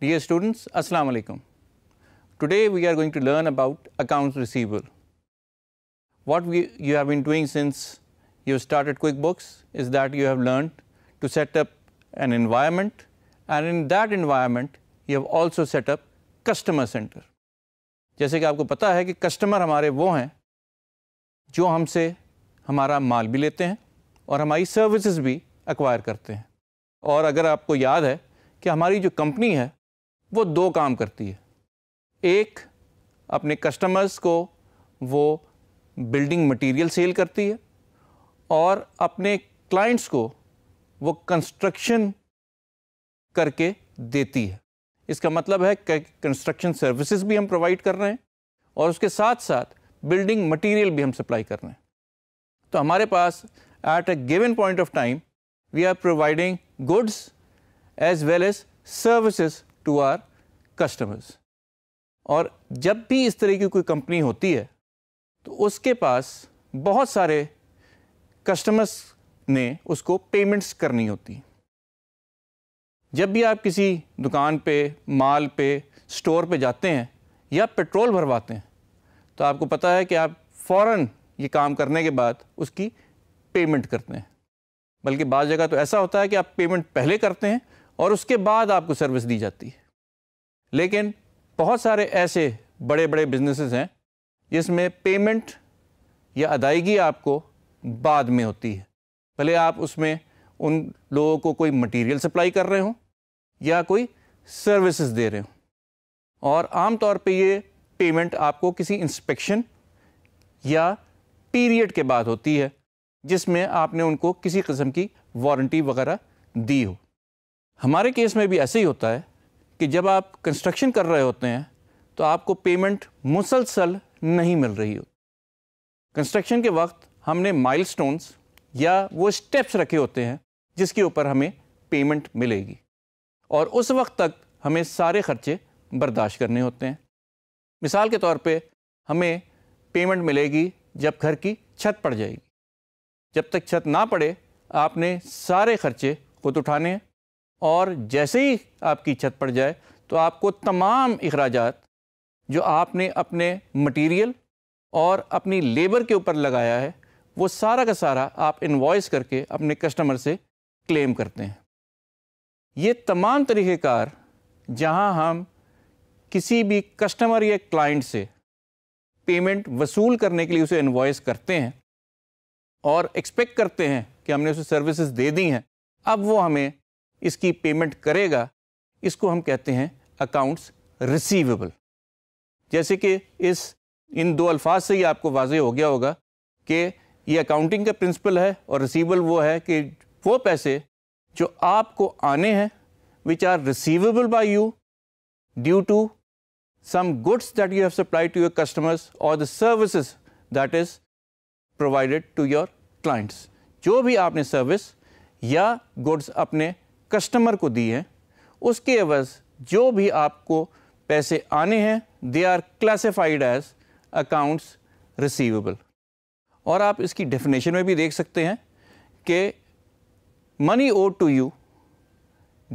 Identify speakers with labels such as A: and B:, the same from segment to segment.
A: Dear students, Assalamu alaikum. Today we are going to learn about accounts receivable. What we, you have been doing since you started QuickBooks is that you have learned to set up an environment and in that environment you have also set up customer center. जैसे कि आपको पता है कि customer हमारे वो हैं जो हमसे हमारा माल भी लेते हैं और हमारी सर्विसेज भी एक्वायर करते हैं और अगर आपको याद है कि हमारी जो कंपनी है वो दो काम करती है एक अपने कस्टमर्स को वो बिल्डिंग मटेरियल सेल करती है और अपने क्लाइंट्स को वो कंस्ट्रक्शन करके देती है इसका मतलब है कि कंस्ट्रक्शन सर्विसेज भी हम प्रोवाइड कर रहे हैं और उसके साथ साथ बिल्डिंग मटेरियल भी हम सप्लाई कर रहे हैं तो हमारे पास at a given point of time we are providing goods as well as services to our customers और जब भी इस तरह की कोई कंपनी होती है तो उसके पास बहुत सारे कस्टमर्स ने उसको पेमेंट्स करनी होती जब भी आप किसी दुकान पे माल पे स्टोर पे जाते हैं या पेट्रोल भरवाते हैं तो आपको पता है कि आप फ़ौर ये काम करने के बाद उसकी पेमेंट करते हैं बल्कि बाज़ जगह तो ऐसा होता है कि आप पेमेंट पहले करते हैं और उसके बाद आपको सर्विस दी जाती है लेकिन बहुत सारे ऐसे बड़े बड़े बिजनेसेस हैं जिसमें पेमेंट या अदायगी आपको बाद में होती है भले आप उसमें उन लोगों को कोई मटेरियल सप्लाई कर रहे हो या कोई सर्विसेज दे रहे हो और आमतौर पे ये पेमेंट आपको किसी इंस्पेक्शन या पीरियड के बाद होती है जिसमें आपने उनको किसी कस्म की वारंटी वगैरह दी हो हमारे केस में भी ऐसे ही होता है कि जब आप कंस्ट्रक्शन कर रहे होते हैं तो आपको पेमेंट मुसलसल नहीं मिल रही होती कंस्ट्रक्शन के वक्त हमने माइलस्टोन्स या वो स्टेप्स रखे होते हैं जिसके ऊपर हमें पेमेंट मिलेगी और उस वक्त तक हमें सारे खर्चे बर्दाश्त करने होते हैं मिसाल के तौर पे हमें पेमेंट मिलेगी जब घर की छत पड़ जाएगी जब तक छत ना पड़े आपने सारे खर्चे खुद उठाने हैं और जैसे ही आपकी छत पड़ जाए तो आपको तमाम अखराज जो आपने अपने मटेरियल और अपनी लेबर के ऊपर लगाया है वो सारा का सारा आप इन्वॉइस करके अपने कस्टमर से क्लेम करते हैं ये तमाम तरीक़ेकार जहां हम किसी भी कस्टमर या क्लाइंट से पेमेंट वसूल करने के लिए उसे इन्वॉइस करते हैं और एक्सपेक्ट करते हैं कि हमने उसे सर्विसेज दे दी हैं अब वो हमें इसकी पेमेंट करेगा इसको हम कहते हैं अकाउंट्स रिसीवेबल जैसे कि इस इन दो अल्फाज से ही आपको वाज हो गया होगा कि ये अकाउंटिंग का प्रिंसिपल है और रिसीवेबल वो है कि वो पैसे जो आपको आने हैं which are receivable by you due to some goods that you have supply to your customers और the services that is provided to your clients जो भी आपने सर्विस या गुड्स अपने कस्टमर को दी है उसके अवज़ जो भी आपको पैसे आने हैं they are classified as accounts receivable और आप इसकी डेफिनेशन में भी देख सकते हैं कि money owed to you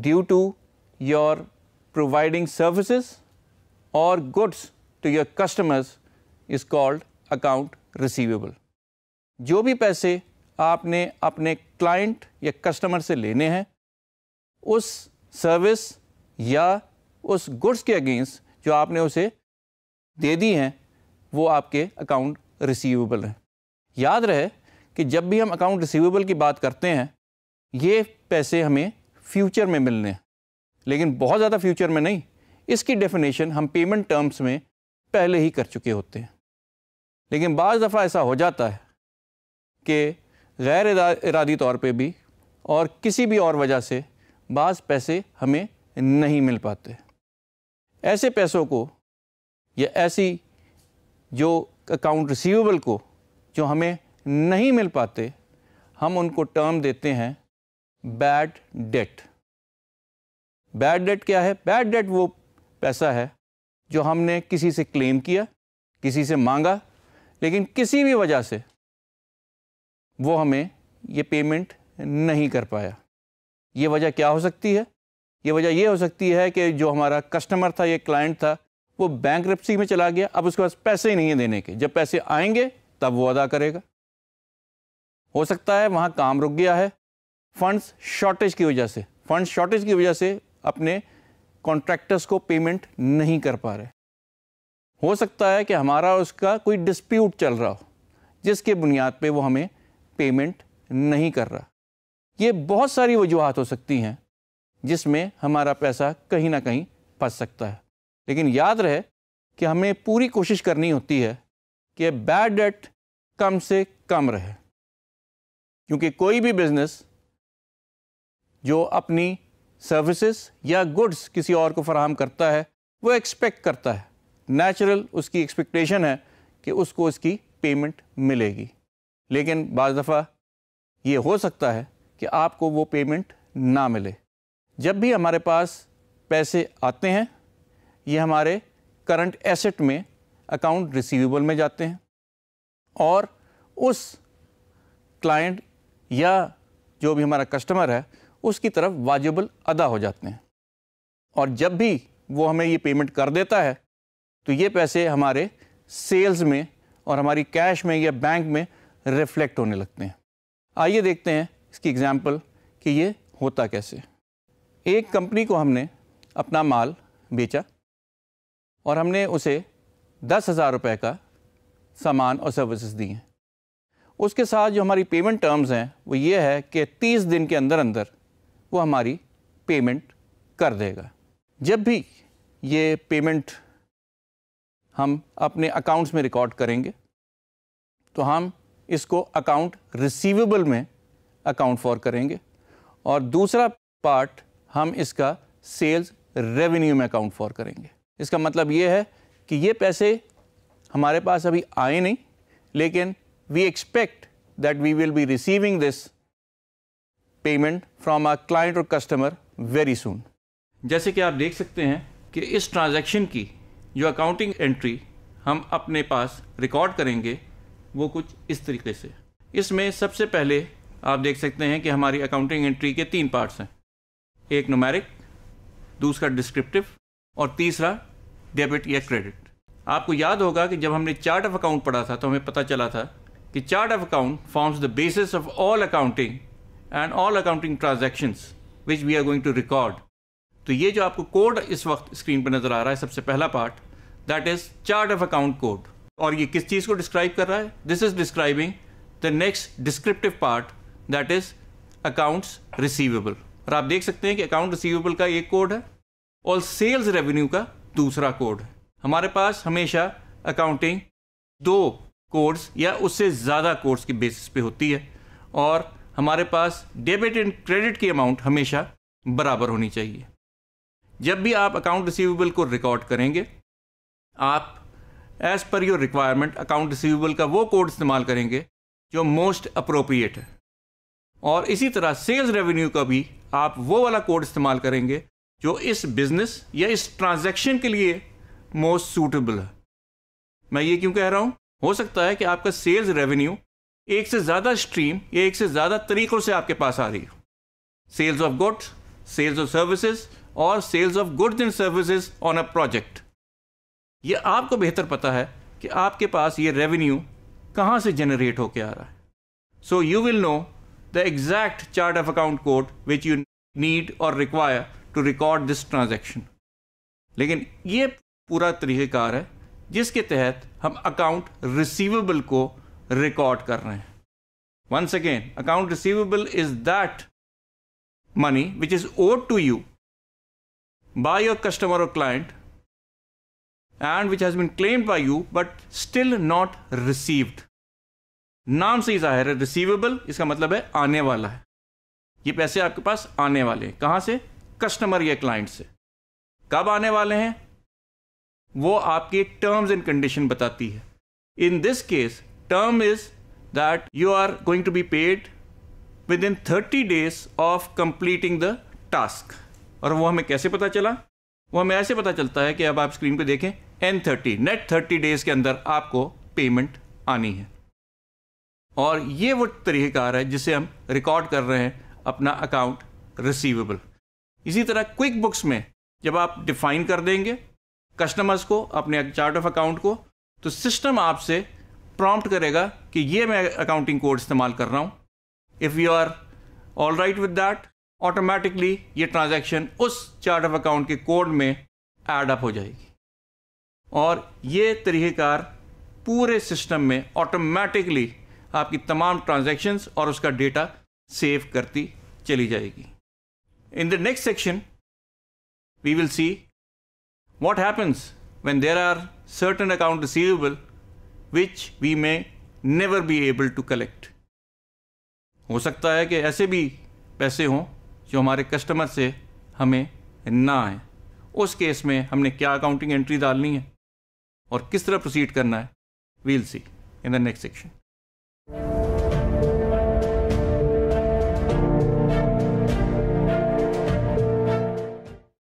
A: due to your providing services और goods to your customers is called account receivable जो भी पैसे आपने अपने क्लाइंट या कस्टमर से लेने हैं उस सर्विस या उस गुड्स के अगेंस्ट जो आपने उसे दे दी हैं वो आपके अकाउंट रिसीवेबल हैं याद रहे कि जब भी हम अकाउंट रिसीवेबल की बात करते हैं ये पैसे हमें फ्यूचर में मिलने हैं लेकिन बहुत ज़्यादा फ्यूचर में नहीं इसकी डेफिनेशन हम पेमेंट टर्म्स में पहले ही कर चुके होते हैं लेकिन बज़ दफ़ा ऐसा हो जाता है कि गैर इरादी तौर पे भी और किसी भी और वजह से बाज़ पैसे हमें नहीं मिल पाते ऐसे पैसों को या ऐसी जो अकाउंट रिसीवेबल को जो हमें नहीं मिल पाते हम उनको टर्म देते हैं बैड डेट बैड डेट क्या है बैड डेट वो पैसा है जो हमने किसी से क्लेम किया किसी से मांगा लेकिन किसी भी वजह से वो हमें ये पेमेंट नहीं कर पाया ये वजह क्या हो सकती है ये वजह ये हो सकती है कि जो हमारा कस्टमर था ये क्लाइंट था वो बैंक में चला गया अब उसके पास पैसे ही नहीं है देने के जब पैसे आएंगे तब वो अदा करेगा हो सकता है वहाँ काम रुक गया है फंड्स शॉर्टेज की वजह से फंड शॉर्टेज की वजह से अपने कॉन्ट्रैक्टर्स को पेमेंट नहीं कर पा रहे हो सकता है कि हमारा उसका कोई डिस्प्यूट चल रहा हो जिसके बुनियाद पे वो हमें पेमेंट नहीं कर रहा ये बहुत सारी वजूहत हो सकती हैं जिसमें हमारा पैसा कहीं ना कहीं फंस सकता है लेकिन याद रहे कि हमें पूरी कोशिश करनी होती है कि बैड डेट कम से कम रहे क्योंकि कोई भी बिज़नेस जो अपनी सर्विसेज या गुड्स किसी और को फराहम करता है वो एक्सपेक्ट करता है नेचुरल उसकी एक्सपेक्टेशन है कि उसको उसकी पेमेंट मिलेगी लेकिन बज दफ़ा ये हो सकता है कि आपको वो पेमेंट ना मिले जब भी हमारे पास पैसे आते हैं ये हमारे करंट एसेट में अकाउंट रिसीवेबल में जाते हैं और उस क्लाइंट या जो भी हमारा कस्टमर है उसकी तरफ वाजिबल अदा हो जाते हैं और जब भी वो हमें ये पेमेंट कर देता है तो ये पैसे हमारे सेल्स में और हमारी कैश में या बैंक में रिफ्लेक्ट होने लगते हैं आइए देखते हैं इसकी एग्ज़ाम्पल कि ये होता कैसे एक कंपनी को हमने अपना माल बेचा और हमने उसे दस हज़ार रुपये का सामान और सर्विसेज दिए हैं उसके साथ जो हमारी पेमेंट टर्म्स हैं वो ये है कि तीस दिन के अंदर अंदर वो हमारी पेमेंट कर देगा जब भी ये पेमेंट हम अपने अकाउंट्स में रिकॉर्ड करेंगे तो हम इसको अकाउंट रिसीवेबल में अकाउंट फॉर करेंगे और दूसरा पार्ट हम इसका सेल्स रेवेन्यू में अकाउंट फॉर करेंगे इसका मतलब ये है कि ये पैसे हमारे पास अभी आए नहीं लेकिन we expect that we will be receiving this payment from our client और कस्टमर वेरी सुन जैसे कि आप देख सकते हैं कि इस ट्रांजैक्शन की जो अकाउंटिंग एंट्री हम अपने पास रिकॉर्ड करेंगे वो कुछ इस तरीके से इसमें सबसे पहले आप देख सकते हैं कि हमारी अकाउंटिंग एंट्री के तीन पार्ट्स हैं एक नोमेरिक दूसरा डिस्क्रिप्टिव और तीसरा डेबिट या क्रेडिट आपको याद होगा कि जब हमने चार्ट ऑफ अकाउंट पढ़ा था तो हमें पता चला था कि chart of account forms the basis of all accounting and all accounting transactions which we are going to record तो ये जो आपको कोड इस वक्त स्क्रीन पर नज़र आ रहा है सबसे पहला part that is chart of account code और ये किस चीज़ को डिस्क्राइब कर रहा है this is describing the next descriptive part that is accounts receivable और आप देख सकते हैं कि अकाउंट रिसीवेबल का एक कोड है और सेल्स रेवेन्यू का दूसरा कोड है हमारे पास हमेशा अकाउंटिंग दो कोड्स या उससे ज़्यादा कोड्स की बेसिस पे होती है और हमारे पास डेबिट एंड क्रेडिट की अमाउंट हमेशा बराबर होनी चाहिए जब भी आप अकाउंट रिसीवेबल को रिकॉर्ड करेंगे आप as per your requirement account receivable का वो कोड इस्तेमाल करेंगे जो मोस्ट अप्रोप्रिएट है और इसी तरह सेल्स रेवेन्यू का भी आप वो वाला कोड इस्तेमाल करेंगे जो इस बिज़नेस या इस ट्रांजैक्शन के लिए मोस्ट सूटेबल है मैं ये क्यों कह रहा हूँ हो सकता है कि आपका सेल्स रेवेन्यू एक से ज़्यादा स्ट्रीम या एक से ज़्यादा तरीक़ों से आपके पास आ रही हो sales of goods sales of services और sales of goods and services on a project ये आपको बेहतर पता है कि आपके पास ये रेवेन्यू कहाँ से जनरेट होके आ रहा है so you will know the exact chart of account code which you need or require to record this transaction. लेकिन ये पूरा तरीक़ेकार है जिसके तहत हम अकाउंट रिसीवेबल को रिकॉर्ड कर रहे हैं once again account receivable is that money which is owed to you by your customer or client and which has been claimed by you but still not received नाम से ही जाहिर है receivable इसका मतलब है आने वाला है ये पैसे आपके पास आने वाले हैं कहां से कस्टमर या क्लाइंट से कब आने वाले हैं वो आपके टर्म्स एंड कंडीशन बताती है in this case term is that you are going to be paid within thirty days of completing the task और वो हमें कैसे पता चला वो हमें ऐसे पता चलता है कि अब आप स्क्रीन पे देखें N thirty net thirty days के अंदर आपको पेमेंट आनी है और ये वो तरीक़ार है जिसे हम रिकॉर्ड कर रहे हैं अपना अकाउंट रिसीवेबल इसी तरह क्विक बुक्स में जब आप डिफाइन कर देंगे कस्टमर्स को अपने चार्ट ऑफ अकाउंट को तो सिस्टम आपसे प्रॉम्प्ट करेगा कि ये मैं अकाउंटिंग कोड इस्तेमाल कर रहा हूँ if you are all right with that automatically ये ट्रांजेक्शन उस चार्ट ऑफ अकाउंट के कोड में एड अप हो जाएगी और ये तरीक़ार पूरे सिस्टम में ऑटोमेटिकली आपकी तमाम ट्रांजेक्शन्स और उसका डेटा सेव करती चली जाएगी in the next section we will see what happens when there are certain account receivable which we may never be able to collect हो सकता है कि ऐसे भी पैसे हों जो हमारे कस्टमर से हमें ना आए उस केस में हमने क्या अकाउंटिंग एंट्री डालनी है और किस तरह प्रोसीड करना है we'll see in the next section